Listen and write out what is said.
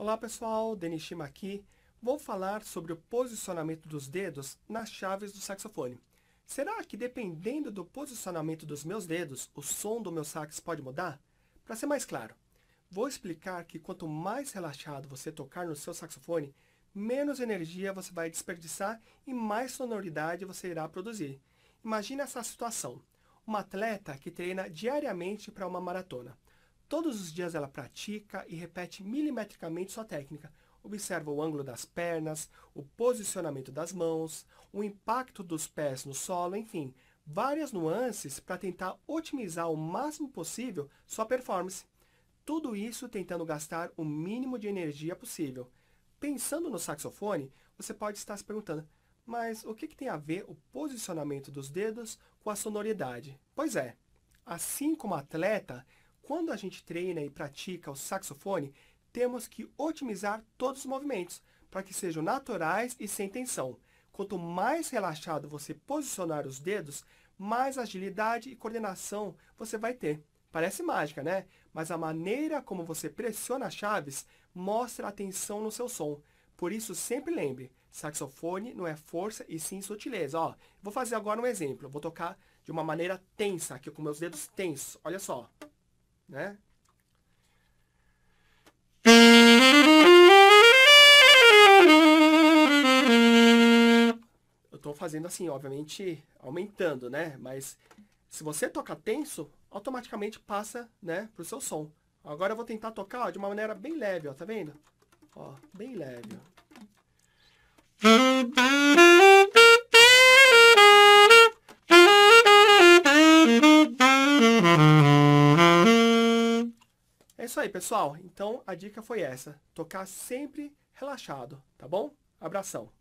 Olá pessoal, Denis Shima aqui. Vou falar sobre o posicionamento dos dedos nas chaves do saxofone. Será que dependendo do posicionamento dos meus dedos, o som do meu sax pode mudar? Para ser mais claro, vou explicar que quanto mais relaxado você tocar no seu saxofone, menos energia você vai desperdiçar e mais sonoridade você irá produzir. Imagine essa situação. Uma atleta que treina diariamente para uma maratona. Todos os dias ela pratica e repete milimetricamente sua técnica. Observa o ângulo das pernas, o posicionamento das mãos, o impacto dos pés no solo, enfim, várias nuances para tentar otimizar o máximo possível sua performance. Tudo isso tentando gastar o mínimo de energia possível. Pensando no saxofone, você pode estar se perguntando, mas o que, que, tem a ver o posicionamento dos dedos com a sonoridade? Pois é, assim como atleta, quando a gente treina e pratica o saxofone, temos que otimizar todos os movimentos para que sejam naturais e sem tensão. Quanto mais relaxado você posicionar os dedos, mais agilidade e coordenação você vai ter. Parece mágica, né? Mas a maneira como você pressiona as chaves mostra a tensão no seu som. Por isso, sempre lembre, saxofone não é força e sim sutileza. Ó, vou fazer agora um exemplo. Vou tocar de uma maneira tensa, aqui com meus dedos tensos. Olha só né? Eu estou fazendo assim, obviamente, aumentando, né? Mas se você tocar tenso, automaticamente passa, né, pro seu som. Agora eu vou tentar tocar ó, de uma maneira bem leve, ó, tá vendo? Ó, bem leve, ó. isso aí, pessoal. Então, a dica foi essa. Tocar sempre relaxado, tá bom? Abração.